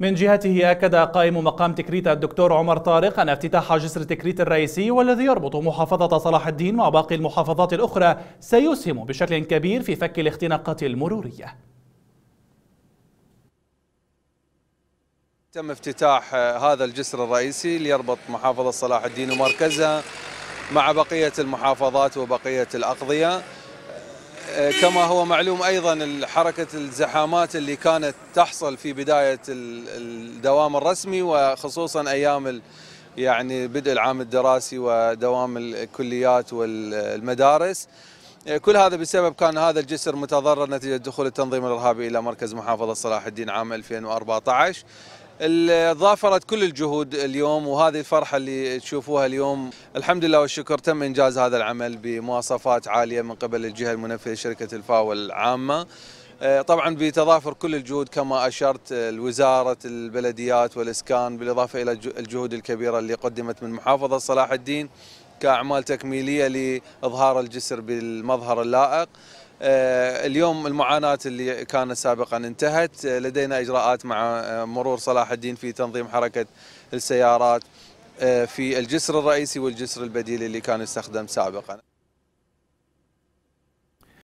من جهته أكد قائم مقام تكريت الدكتور عمر طارق أن افتتاح جسر تكريت الرئيسي والذي يربط محافظة صلاح الدين مع باقي المحافظات الأخرى سيسهم بشكل كبير في فك الاختناقات المرورية تم افتتاح هذا الجسر الرئيسي ليربط محافظة صلاح الدين ومركزها مع بقية المحافظات وبقية الأقضية آه، كما هو معلوم ايضا حركه الزحامات اللي كانت تحصل في بدايه الدوام الرسمي وخصوصا ايام يعني بدء العام الدراسي ودوام الكليات والمدارس آه، كل هذا بسبب كان هذا الجسر متضرر نتيجه دخول التنظيم الارهابي الى مركز محافظه صلاح الدين عام 2014 ظافرت كل الجهود اليوم وهذه الفرحة اللي تشوفوها اليوم الحمد لله والشكر تم إنجاز هذا العمل بمواصفات عالية من قبل الجهة المنفذة شركة الفاو العامة آه، طبعا بتضافر كل الجهود كما اشرت آه، الوزاره البلديات والاسكان بالاضافه الى الجهود الكبيره اللي قدمت من محافظه صلاح الدين كاعمال تكميليه لاظهار الجسر بالمظهر اللائق آه، اليوم المعاناة اللي كانت سابقا انتهت آه، لدينا إجراءات مع آه، مرور صلاح الدين في تنظيم حركة السيارات في الجسر الرئيسي والجسر البديل اللي كان يستخدم سابقا